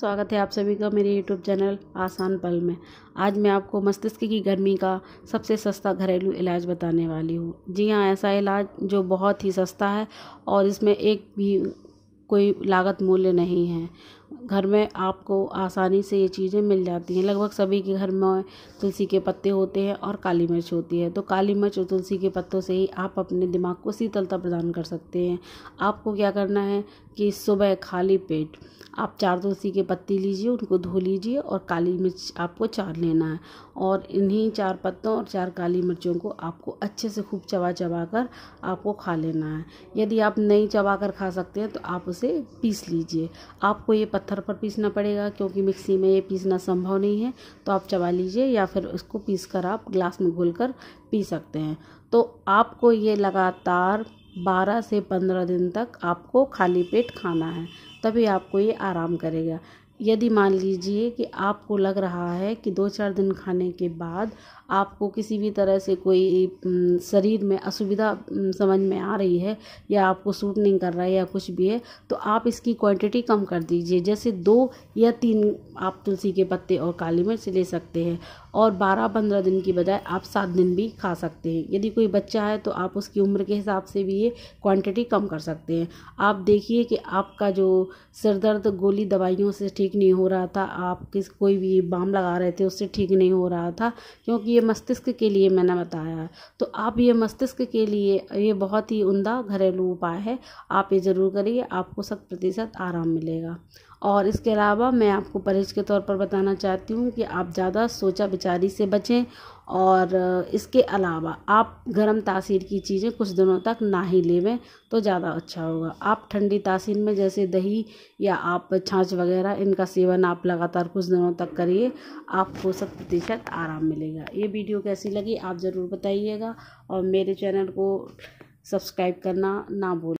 स्वागत है आप सभी का मेरे यूट्यूब चैनल आसान पल में आज मैं आपको मस्तिष्क की गर्मी का सबसे सस्ता घरेलू इलाज बताने वाली हूँ जी हाँ ऐसा इलाज जो बहुत ही सस्ता है और इसमें एक भी कोई लागत मूल्य नहीं है घर में आपको आसानी से ये चीज़ें मिल जाती हैं लगभग सभी के घर में तुलसी के पत्ते होते हैं और काली मिर्च होती है तो काली मिर्च और तुलसी के पत्तों से ही आप अपने दिमाग को शीतलता प्रदान कर सकते हैं आपको क्या करना है कि सुबह खाली पेट आप चार तुलसी के पत्ते लीजिए उनको धो लीजिए और काली मिर्च आपको चार लेना है और इन्हीं चार पत्तों और चार काली मिर्चों को आपको अच्छे से खूब चबा चबा कर आपको खा लेना है यदि आप नहीं चबा कर खा सकते हैं तो आप उसे पीस लीजिए आपको ये पत्थर पर पीसना पड़ेगा क्योंकि मिक्सी में ये पीसना संभव नहीं है तो आप चबा लीजिए या फिर उसको पीस कर आप ग्लास में घोल कर पी सकते हैं तो आपको ये लगातार 12 से 15 दिन तक आपको खाली पेट खाना है तभी आपको ये आराम करेगा यदि मान लीजिए कि आपको लग रहा है कि दो चार दिन खाने के बाद आपको किसी भी तरह से कोई शरीर में असुविधा समझ में आ रही है या आपको सूट नहीं कर रहा है या कुछ भी है तो आप इसकी क्वांटिटी कम कर दीजिए जैसे दो या तीन आप तुलसी के पत्ते और काली मिर्च ले सकते हैं और बारह पंद्रह दिन की बजाय आप सात दिन भी खा सकते हैं यदि कोई बच्चा है तो आप उसकी उम्र के हिसाब से भी ये क्वांटिटी कम कर सकते हैं आप देखिए कि आपका जो सिरदर्द दर्द गोली दवाइयों से ठीक ठीक नहीं हो रहा था आप किस कोई भी बाम लगा रहे थे उससे ठीक नहीं हो रहा था क्योंकि ये मस्तिष्क के लिए मैंने बताया है तो आप ये मस्तिष्क के लिए ये बहुत ही उमदा घरेलू उपाय है आप ये ज़रूर करिए आपको शत प्रतिशत आराम मिलेगा और इसके अलावा मैं आपको परहेज के तौर पर बताना चाहती हूँ कि आप ज़्यादा सोचा बिचारी से बचें और इसके अलावा आप गर्म तासीर की चीज़ें कुछ दिनों तक ना ही लेवें तो ज़्यादा अच्छा होगा आप ठंडी तासीर में जैसे दही या आप छाछ वगैरह इनका सेवन आप लगातार कुछ दिनों तक करिए आपको शत प्रतिशत आराम मिलेगा ये वीडियो कैसी लगी आप ज़रूर बताइएगा और मेरे चैनल को सब्सक्राइब करना ना भूलें